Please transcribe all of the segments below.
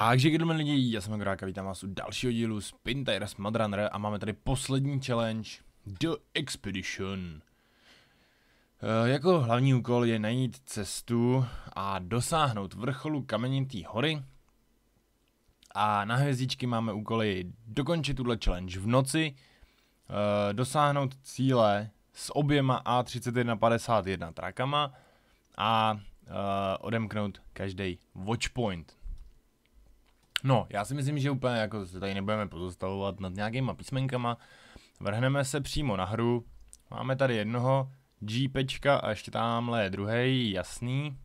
Takže kdyby lidi, já jsem a vítám vás u dalšího dílu z Pinterest Madrunner a máme tady poslední challenge The Expedition. E, jako hlavní úkol je najít cestu a dosáhnout vrcholu kamenitý hory. A na hvězdičky máme úkoly dokončit tuhle challenge v noci, e, dosáhnout cíle s oběma A3151 trakama a e, odemknout každý watchpoint. No, já si myslím, že úplně jako se tady nebudeme pozostavovat nad nějakýma písmenkama. Vrhneme se přímo na hru. Máme tady jednoho G a ještě tamhle je druhý, jasný.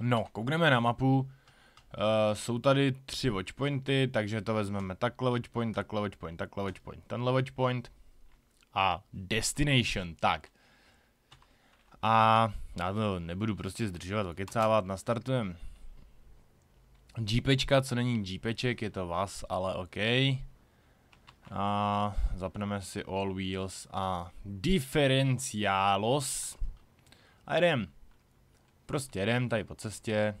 No, koukneme na mapu. Uh, jsou tady tři watchpointy, takže to vezmeme takhle watchpoint, takhle watchpoint, takhle watchpoint, tenhle watchpoint. A destination, tak. A já to nebudu prostě zdržovat, okecávat, nastartujeme Jeepečka, co není Jeepeček, je to vás, ale OK. A zapneme si All Wheels a Diferenciálos. A jdem. Prostě jdem tady po cestě.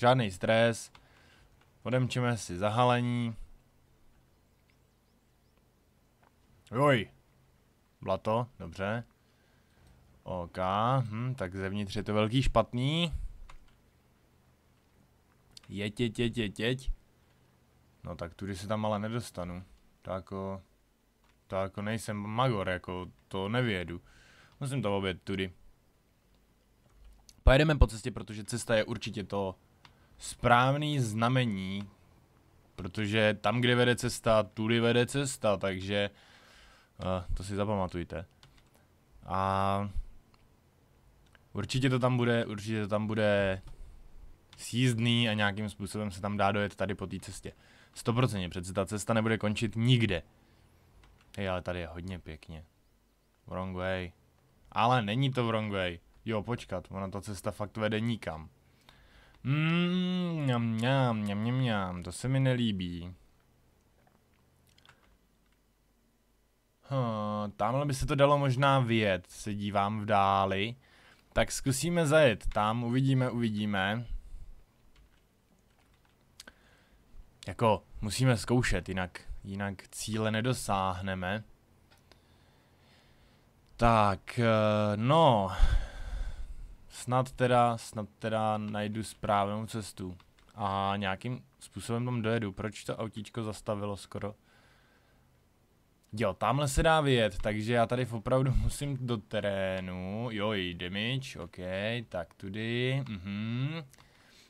Žádný stres. Odemčeme si zahalení. Joj. Blato, dobře. OK, hm, tak zevnitř je to velký špatný. Jeď, jeď, jeď, jeď, jeď. No tak tudy se tam ale nedostanu. To jako... Eh, to jako nejsem magor, jako to nevědu. Musím to obět tudy. Pojedeme po cestě, protože cesta je určitě to správný znamení, protože tam, kde vede cesta, tudy vede cesta, takže uh, to si zapamatujte. A určitě to tam bude, určitě to tam bude sjízdný a nějakým způsobem se tam dá dojet tady po té cestě. 100% přece ta cesta nebude končit nikde. Hej, ale tady je hodně pěkně. Wrong way. Ale není to wrong way. Jo, počkat, ona ta cesta fakt vede nikam. Mmm, mňam, mňam, mňam, mňam, mňam, to se mi nelíbí. Hmm, tamhle by se to dalo možná vyjet, se dívám v dáli. Tak zkusíme zajet tam, uvidíme, uvidíme. jako musíme zkoušet, jinak, jinak cíle nedosáhneme. Tak, eh, no, snad teda, snad teda najdu správnou cestu a nějakým způsobem tam dojedu. Proč to autíčko zastavilo skoro? Jo, tamhle se dá vyjet, takže já tady opravdu musím do terénu. Jo, damage, ok, tak tudy, mhm. Uh -huh.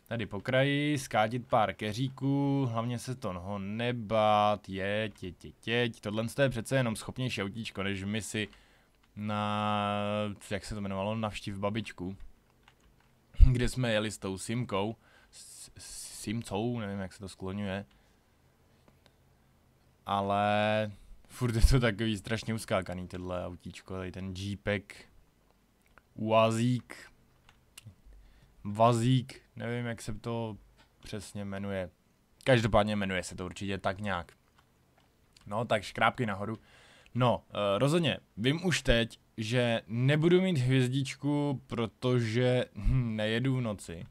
Tady po kraji, skátit pár keříků, hlavně se toho nebát, jeď, jeď, jeď, jeď. Tohle je přece jenom schopnější autíčko, než my si na, jak se to jmenovalo, navštív babičku. Kde jsme jeli s tou Simkou, s, s Simcou, nevím jak se to skloňuje. Ale furt je to takový strašně uskákaný, tohle autíčko, tady ten Jeepek, Uazík, Vazík, nevím, jak se to přesně jmenuje. Každopádně jmenuje se to určitě tak nějak. No, tak škrápky nahoru. No, eh, rozhodně, vím už teď, že nebudu mít hvězdičku, protože hm, nejedu v noci.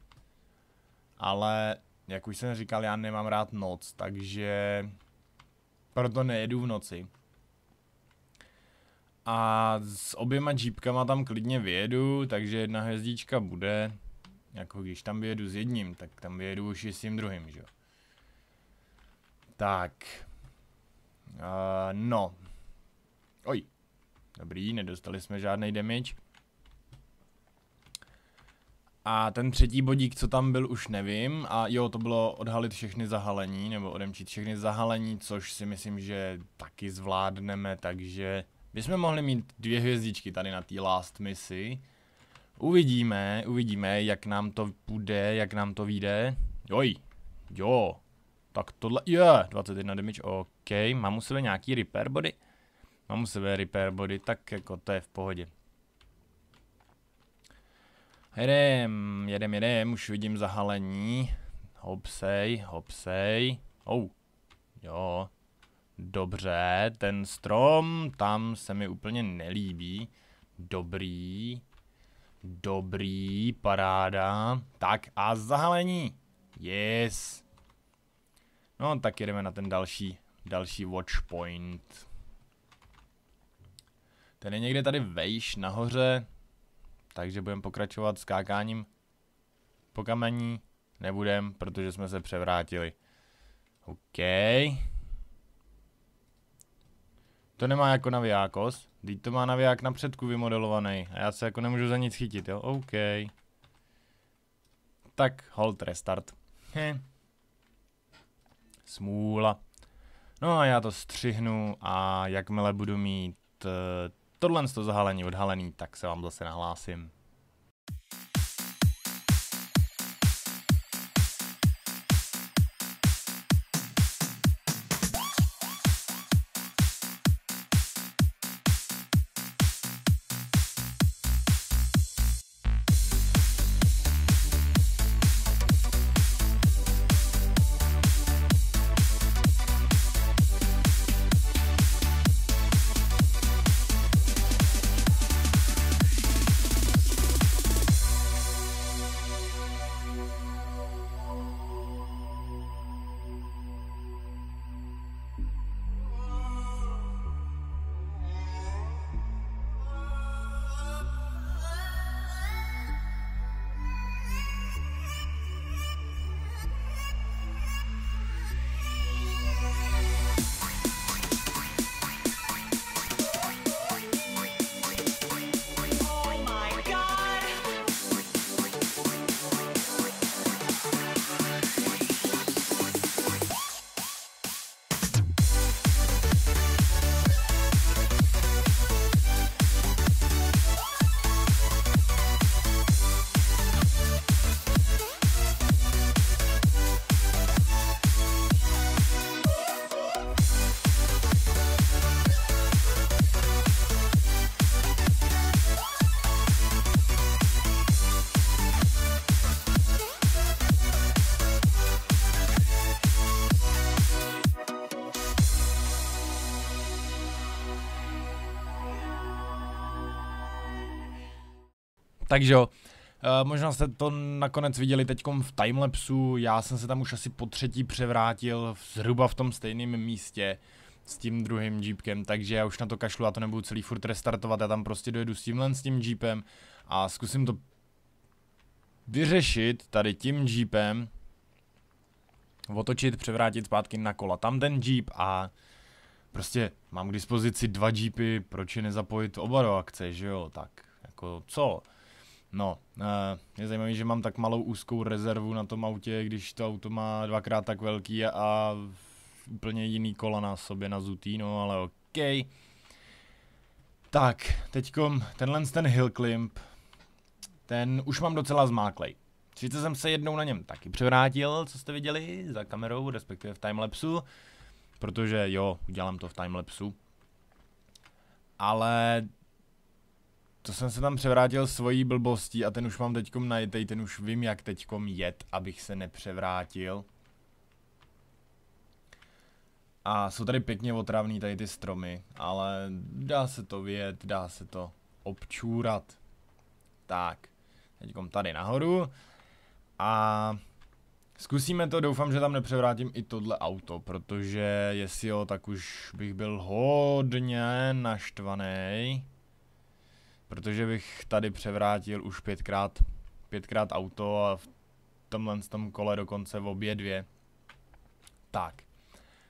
Ale, jak už jsem říkal, já nemám rád noc, takže proto nejedu v noci. A s oběma džípkama tam klidně vyjedu, takže jedna hvězdička bude. Jako když tam vyjedu s jedním, tak tam vyjedu už i s tím druhým, že jo. Tak. Uh, no. Oj. Dobrý, nedostali jsme žádný damage. A ten třetí bodík, co tam byl, už nevím. A jo, to bylo odhalit všechny zahalení, nebo odemčit všechny zahalení, což si myslím, že taky zvládneme, takže bychom mohli mít dvě hvězdičky tady na té last misi. Uvidíme, uvidíme, jak nám to půjde, jak nám to vyjde. Joj, jo, tak tohle, je, yeah, 21 damage, ok, mám u sebe nějaký repair body? Mám u sebe repair body, tak jako to je v pohodě. Jedem, jedem, jedem, už vidím zahalení. Hopsej, hopsej. Oh, jo. Dobře, ten strom, tam se mi úplně nelíbí. Dobrý. Dobrý, paráda. Tak a zahalení. Yes. No, tak jedeme na ten další, další watchpoint. Ten je někde tady vejš nahoře, takže budeme pokračovat skákáním po kamení. Nebudem, protože jsme se převrátili. OK. To nemá jako navijákost. Teď to má naviják na předku vymodelovaný a já se jako nemůžu za nic chytit, jo? OK. Tak, hold restart. He. Smůla. No a já to střihnu a jakmile budu mít uh, tohle z toho zahalení odhalený, tak se vám zase nahlásím. Takže jo, eh, možná jste to nakonec viděli teď v timelapsu, já jsem se tam už asi po třetí převrátil zhruba v tom stejném místě s tím druhým jeepkem, takže já už na to kašlu, a to nebudu celý furt restartovat, já tam prostě dojedu s tímhle s tím jeepem a zkusím to vyřešit tady tím jeepem, otočit, převrátit zpátky na kola tam ten jeep a prostě mám k dispozici dva jeepy, proč je nezapojit oba do akce, že jo, tak jako co? No, eh, je zajímavé, že mám tak malou úzkou rezervu na tom autě, když to auto má dvakrát tak velký a úplně jiný kola na sobě na zutý, no ale OK. Tak, teďkom tenhle ten hill climb, ten už mám docela zmáklej. Sice jsem se jednou na něm taky převrátil, co jste viděli, za kamerou, respektive v timelapsu, protože jo, udělám to v timelapsu. Ale to jsem se tam převrátil svojí blbostí a ten už mám teďkom najetej, ten už vím jak teďkom jet, abych se nepřevrátil. A jsou tady pěkně otravný tady ty stromy, ale dá se to vyjet, dá se to občůrat. Tak, teďkom tady nahoru. A zkusíme to, doufám, že tam nepřevrátím i tohle auto, protože jestli jo, tak už bych byl hodně naštvaný protože bych tady převrátil už pětkrát, pětkrát auto a v tomhle tom kole dokonce v obě dvě. Tak,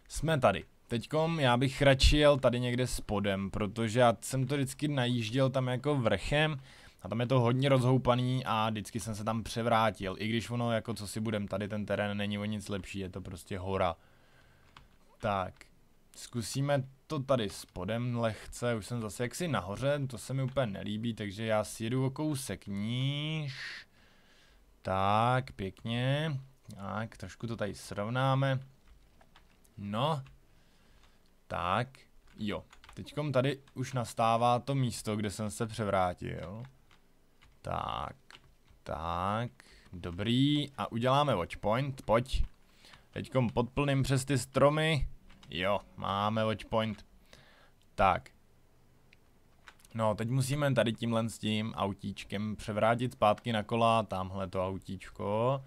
jsme tady. Teďkom já bych radši jel tady někde spodem, protože já jsem to vždycky najížděl tam jako vrchem a tam je to hodně rozhoupaný a vždycky jsem se tam převrátil, i když ono jako co si budem, tady ten terén není o nic lepší, je to prostě hora. Tak, zkusíme to tady spodem lehce, už jsem zase jaksi nahoře, to se mi úplně nelíbí, takže já si jedu o kousek níž. Tak, pěkně. Tak, trošku to tady srovnáme. No. Tak, jo. Teďkom tady už nastává to místo, kde jsem se převrátil. Tak, tak, dobrý. A uděláme watchpoint, pojď. Teďkom podplním přes ty stromy. Jo, máme watch point. Tak. No, teď musíme tady tímhle s tím autíčkem převrátit zpátky na kola, tamhle to autíčko.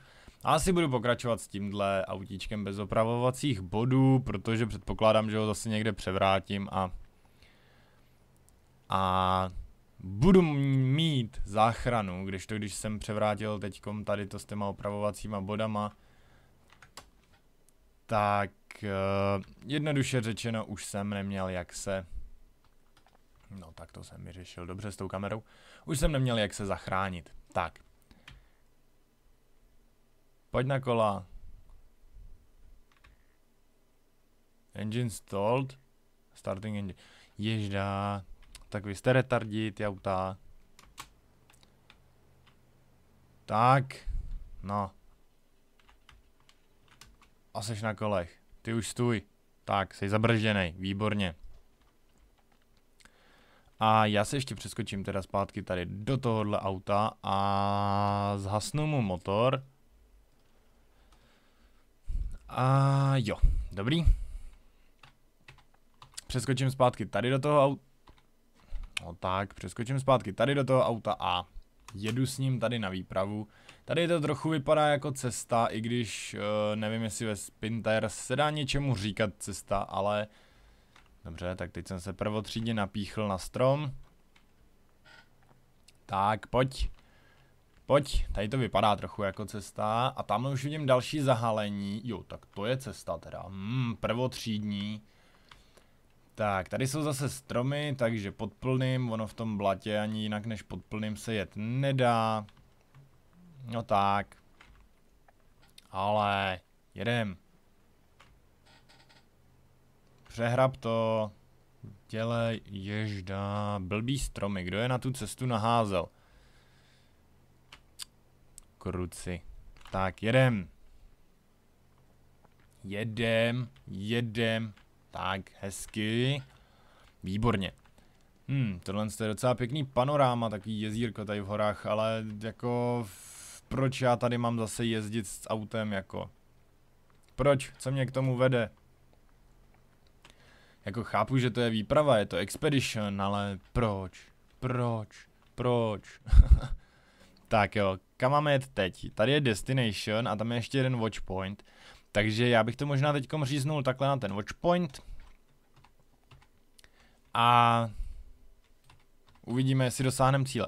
A asi budu pokračovat s tímhle autíčkem bez opravovacích bodů, protože předpokládám, že ho zase někde převrátím a... A... Budu mít záchranu, když to, když jsem převrátil teďkom tady to s těma opravovacíma bodama, tak uh, jednoduše řečeno už jsem neměl jak se... No tak to jsem vyřešil dobře s tou kamerou. Už jsem neměl jak se zachránit. Tak. Pojď na kola. Engine stalled. Starting engine. Ježda. Tak vy jste retardí, ty auta. Tak. No. A seš na kolech. Ty už stůj. Tak, jsi zabržený, výborně. A já se ještě přeskočím teda zpátky tady do tohohle auta a zhasnu mu motor. A jo, dobrý. Přeskočím zpátky tady do toho auta. No tak, přeskočím zpátky tady do toho auta a jedu s ním tady na výpravu. Tady to trochu vypadá jako cesta, i když uh, nevím, jestli ve Spinter se dá něčemu říkat cesta, ale... Dobře, tak teď jsem se prvotřídně napíchl na strom. Tak, pojď. Pojď, tady to vypadá trochu jako cesta. A tam už vidím další zahalení. Jo, tak to je cesta teda. Hmm, prvotřídní. Tak, tady jsou zase stromy, takže pod plným, ono v tom blatě ani jinak než pod plným se jet nedá. No tak. Ale, jedem. Přehrab to. Dělej, ježda, blbý stromy, kdo je na tu cestu naházel? Kruci. Tak, jedem. Jedem, jedem, tak, hezky. Výborně. Hmm, tohle je docela pěkný panoráma, takový jezírko tady v horách, ale jako proč já tady mám zase jezdit s autem jako? Proč? Co mě k tomu vede? Jako chápu, že to je výprava, je to expedition, ale proč? Proč? Proč? tak jo, kam máme jet teď? Tady je destination a tam je ještě jeden watchpoint. Takže já bych to možná teď říznul takhle na ten watchpoint. A uvidíme, jestli dosáhneme cíle.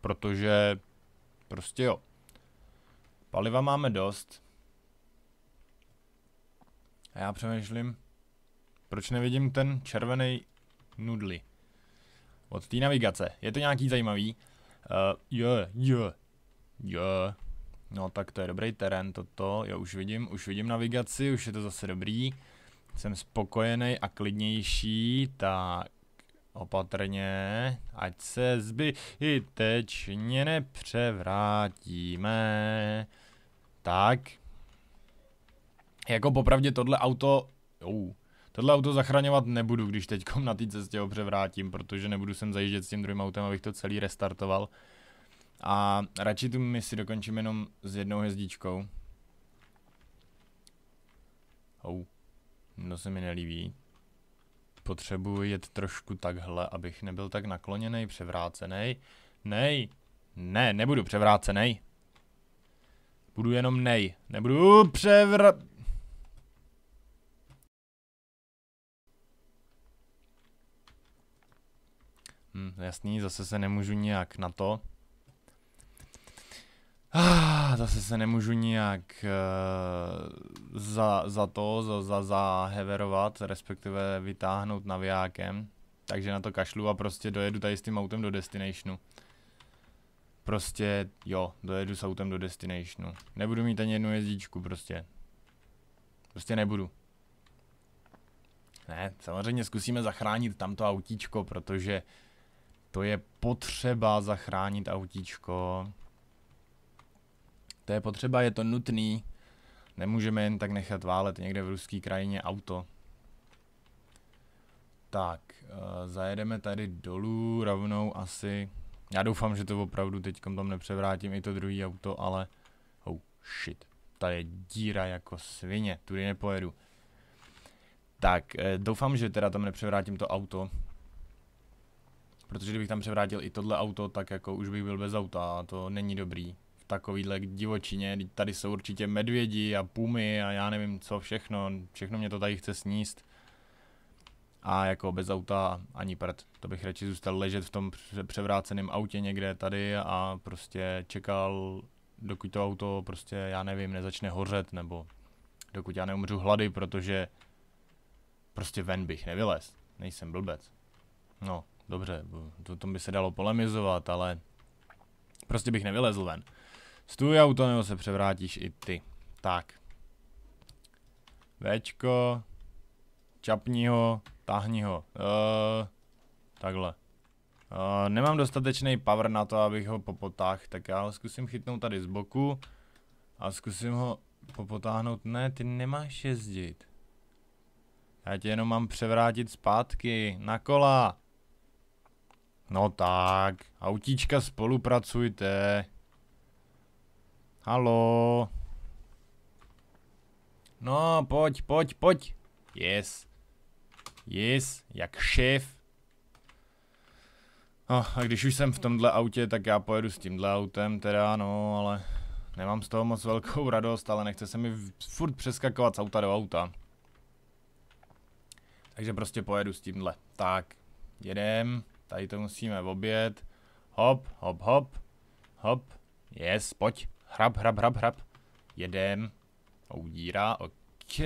Protože prostě jo. Paliva máme dost. A já přemýšlím, proč nevidím ten červený nudli od té navigace. Je to nějaký zajímavý? Eh, jo, jo, jo. No tak to je dobrý terén toto, já už vidím, už vidím navigaci, už je to zase dobrý. Jsem spokojený a klidnější, tak opatrně, ať se zby. I tečně nepřevrátíme. Tak. Jako popravdě tohle auto, jou, tohle auto zachraňovat nebudu, když teďkom na té cestě ho převrátím, protože nebudu sem zajíždět s tím druhým autem, abych to celý restartoval. A radši tu misi dokončím jenom s jednou hvězdičkou. Hou. No se mi nelíbí. Potřebuji jet trošku takhle, abych nebyl tak nakloněný, převrácený. Nej. Ne, nebudu převrácený. Budu jenom nej. Nebudu převrá. Hm, jasný, zase se nemůžu nějak na to. Ah, zase se nemůžu nijak uh, za, za to, za, za, za heverovat, respektive vytáhnout navijákem. Takže na to kašlu a prostě dojedu tady s tím autem do Destinationu. Prostě jo, dojedu s autem do Destinationu. Nebudu mít ani jednu jezdičku prostě. Prostě nebudu. Ne, samozřejmě zkusíme zachránit tamto autíčko, protože to je potřeba zachránit autíčko. To je potřeba, je to nutný. Nemůžeme jen tak nechat válet někde v ruské krajině auto. Tak, eh, zajedeme tady dolů rovnou asi. Já doufám, že to opravdu teď tam nepřevrátím i to druhý auto, ale... Oh, shit. Tady je díra jako svině, tudy nepojedu. Tak, eh, doufám, že teda tam nepřevrátím to auto. Protože kdybych tam převrátil i tohle auto, tak jako už bych byl bez auta a to není dobrý takovýhle divočině, tady jsou určitě medvědi a pumy a já nevím co všechno, všechno mě to tady chce sníst. A jako bez auta ani prd, to bych radši zůstal ležet v tom převráceném autě někde tady a prostě čekal, dokud to auto prostě, já nevím, nezačne hořet nebo dokud já neumřu hlady, protože prostě ven bych nevylez, nejsem blbec. No, dobře, to tom by se dalo polemizovat, ale prostě bych nevylezl ven. Stůj auto nebo se převrátíš i ty. Tak. Večko. Čapni ho. Táhni ho. Uh, eh, takhle. Uh, nemám dostatečný power na to, abych ho popotáhl, tak já ho zkusím chytnout tady z boku. A zkusím ho popotáhnout. Ne, ty nemáš jezdit. Já tě jenom mám převrátit zpátky na kola. No tak, autíčka spolupracujte. Halo. No, pojď, pojď, pojď. Yes. Yes, jak šéf. No, a když už jsem v tomhle autě, tak já pojedu s tímhle autem, teda no, ale nemám z toho moc velkou radost, ale nechce se mi furt přeskakovat z auta do auta. Takže prostě pojedu s tímhle. Tak, jedem, tady to musíme obět. Hop, hop, hop, hop, yes, pojď. Hrab, hrab, hrab, hrab. Jedem. Ou díra, OK,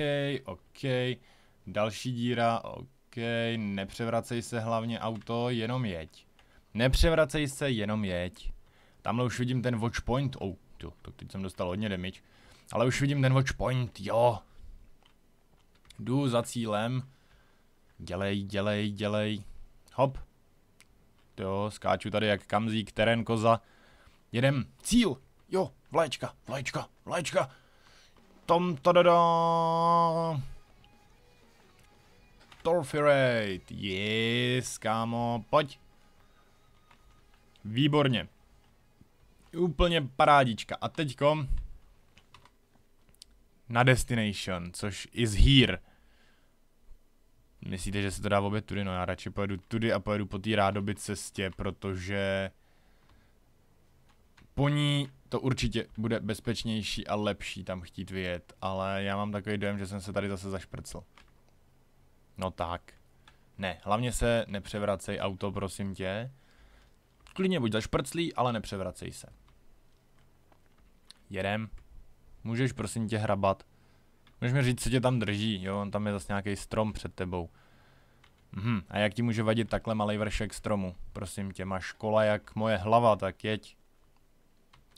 OK. Další díra, OK. Nepřevracej se hlavně auto, jenom jeď. Nepřevracej se, jenom jeď. Tamhle už vidím ten watch point. Oh, to, tak teď jsem dostal hodně damage. Ale už vidím ten watch point, jo. Jdu za cílem. Dělej, dělej, dělej. Hop. Jo, skáču tady jak kamzík, terén, koza. Jedem. Cíl. Jo, vlaječka, vlaječka, vlaječka. Tom da, da. Torfirate, yes, kámo, pojď. Výborně. Úplně parádička. A teďko na Destination, což is here. Myslíte, že se to dá vůbec tudy? No já radši pojedu tudy a pojedu po té rádoby cestě, protože po ní to určitě bude bezpečnější a lepší tam chtít vyjet, ale já mám takový dojem, že jsem se tady zase zašprcl. No tak. Ne, hlavně se nepřevracej auto, prosím tě. Klidně buď zašprclý, ale nepřevracej se. Jedem. Můžeš prosím tě hrabat. Můžeš mi říct, co tě tam drží, jo? On tam je zase nějaký strom před tebou. Mhm, a jak ti může vadit takhle malý vršek stromu? Prosím tě, máš kola jak moje hlava, tak jeď.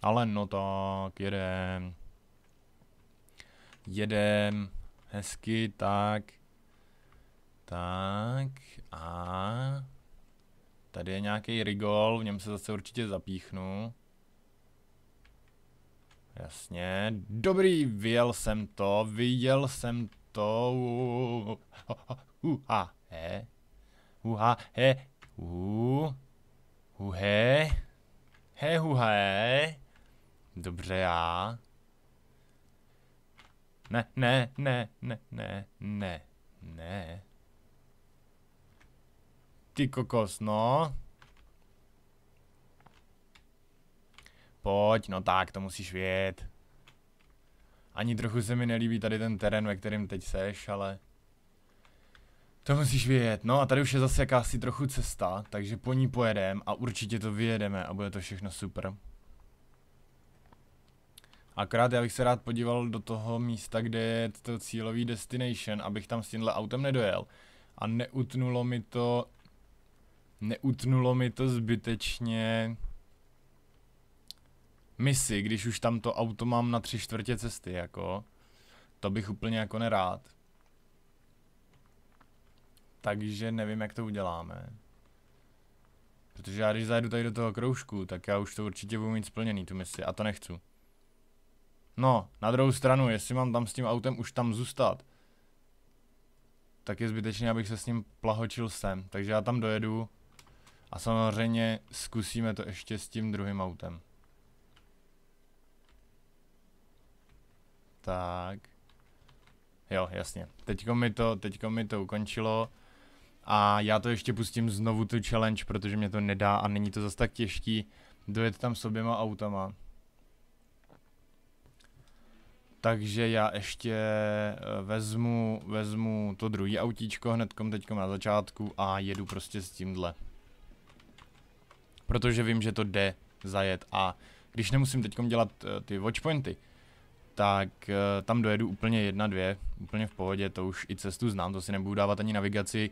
Ale no tak, jedem. Jedem. Hezky, tak. Tak. A... Tady je nějaký rigol, v něm se zase určitě zapíchnu. Jasně. Dobrý, vyjel jsem to, viděl jsem to. Uha, he. Uha, he. Uhu. Uhe. He, uhe. Dobře, já. Ne, ne, ne, ne, ne, ne, ne. Ty kokos, no. Pojď, no tak, to musíš vědět. Ani trochu se mi nelíbí tady ten terén, ve kterém teď seš, ale... To musíš vědět. No a tady už je zase jakási trochu cesta, takže po ní pojedeme a určitě to vyjedeme a bude to všechno super. Akorát já bych se rád podíval do toho místa, kde je to cílový destination, abych tam s tímhle autem nedojel. A neutnulo mi to... Neutnulo mi to zbytečně... Misi, když už tam to auto mám na tři čtvrtě cesty, jako. To bych úplně jako nerád. Takže nevím, jak to uděláme. Protože já když zajdu tady do toho kroužku, tak já už to určitě budu mít splněný, tu misi, a to nechci. No, na druhou stranu, jestli mám tam s tím autem už tam zůstat, tak je zbytečné, abych se s ním plahočil sem. Takže já tam dojedu a samozřejmě zkusíme to ještě s tím druhým autem. Tak. Jo, jasně. Teďko mi to, teďko mi to ukončilo. A já to ještě pustím znovu tu challenge, protože mě to nedá a není to zas tak těžký dojet tam s oběma autama takže já ještě eh, vezmu, vezmu to druhý autíčko hnedkom teďkom na začátku a jedu prostě s tímhle. Protože vím, že to jde zajet a když nemusím teďkom dělat eh, ty watchpointy, tak eh, tam dojedu úplně jedna, dvě, úplně v pohodě, to už i cestu znám, to si nebudu dávat ani navigaci.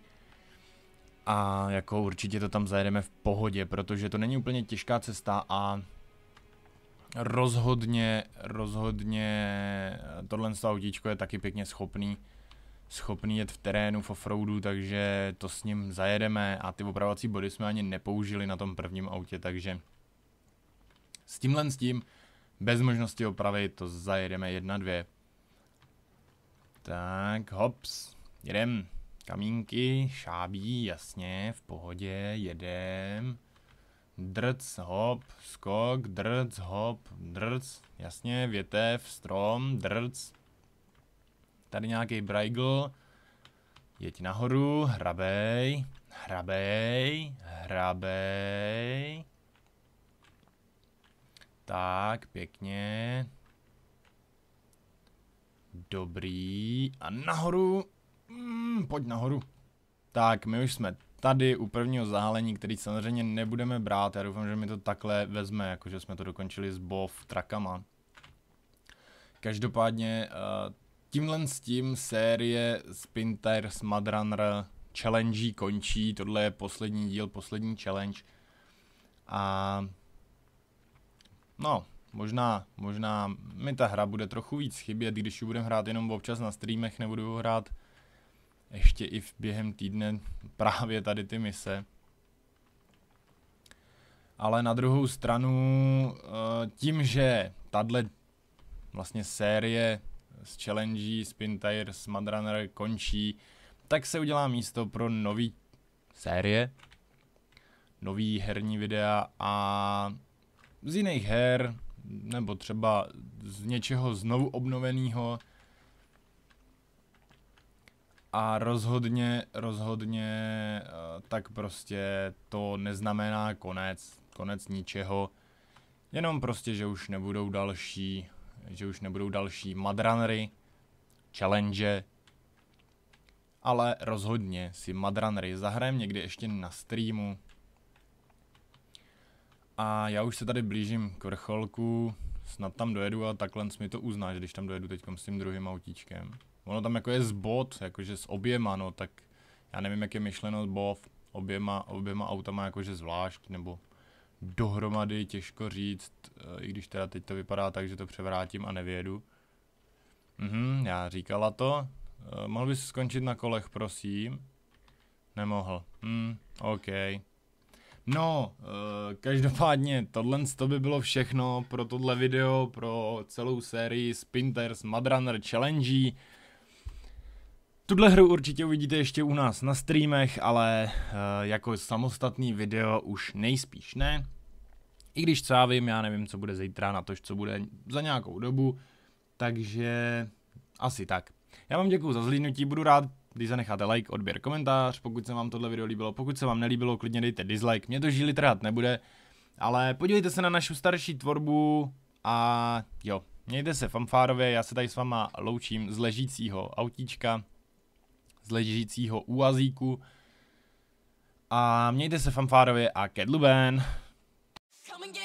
A jako určitě to tam zajedeme v pohodě, protože to není úplně těžká cesta a rozhodně, rozhodně eh, tohle autíčko je taky pěkně schopný schopný jet v terénu, v offroadu, takže to s ním zajedeme a ty opravovací body jsme ani nepoužili na tom prvním autě, takže s tímhle s tím, bez možnosti opravy, to zajedeme jedna dvě. Tak, hops, jedem. Kamínky, šábí, jasně, v pohodě, jedem. Drc, hop, skok, drc, hop, drc, jasně, větev, strom, drc. Tady nějaký brajgl. Jeď nahoru, hrabej, hrabej, hrabej. Tak, pěkně. Dobrý. A nahoru. Mm, pojď nahoru. Tak, my už jsme tady u prvního zahalení, který samozřejmě nebudeme brát. Já doufám, že mi to takhle vezme, jakože jsme to dokončili s bov trakama. Každopádně eh, tímhle s tím série Spinter Madrunner challenge končí. Tohle je poslední díl, poslední challenge. A no, možná, možná mi ta hra bude trochu víc chybět, když ji budeme hrát jenom občas na streamech, nebudu ho hrát ještě i v během týdne právě tady ty mise. Ale na druhou stranu, eh, tím, že tahle vlastně série z challenge Spin Tire s Madrunner končí, tak se udělá místo pro nový série, nový herní videa a z jiných her, nebo třeba z něčeho znovu obnoveného, a rozhodně, rozhodně, eh, tak prostě to neznamená konec, konec ničeho. Jenom prostě, že už nebudou další, že už nebudou další madranry, challenge, ale rozhodně si madranry zahrajeme někdy ještě na streamu. A já už se tady blížím k vrcholku, snad tam dojedu a takhle mi to uznáš, když tam dojedu teď s tím druhým autíčkem ono tam jako je z bod, jakože s oběma, no, tak já nevím, jak je myšleno bov oběma, oběma autama jakože zvlášť, nebo dohromady, těžko říct, eh, i když teda teď to vypadá tak, že to převrátím a nevědu. Mhm, já říkala to. Eh, mohl bys skončit na kolech, prosím? Nemohl. Hm, OK. No, e, každopádně tohle to by bylo všechno pro tohle video, pro celou sérii Spinters Madrunner Challenge. Tuhle hru určitě uvidíte ještě u nás na streamech, ale eh, jako samostatný video už nejspíš ne. I když co já vím, já nevím, co bude zítra, na to, co bude za nějakou dobu, takže asi tak. Já vám děkuji za zhlídnutí, budu rád, když zanecháte like, odběr, komentář, pokud se vám tohle video líbilo, pokud se vám nelíbilo, klidně dejte dislike, mě to žíli trhat nebude, ale podívejte se na našu starší tvorbu a jo, mějte se fanfárově, já se tady s váma loučím z ležícího autíčka, z ležícího úazíku. A mějte se fanfárově a kedluben! Come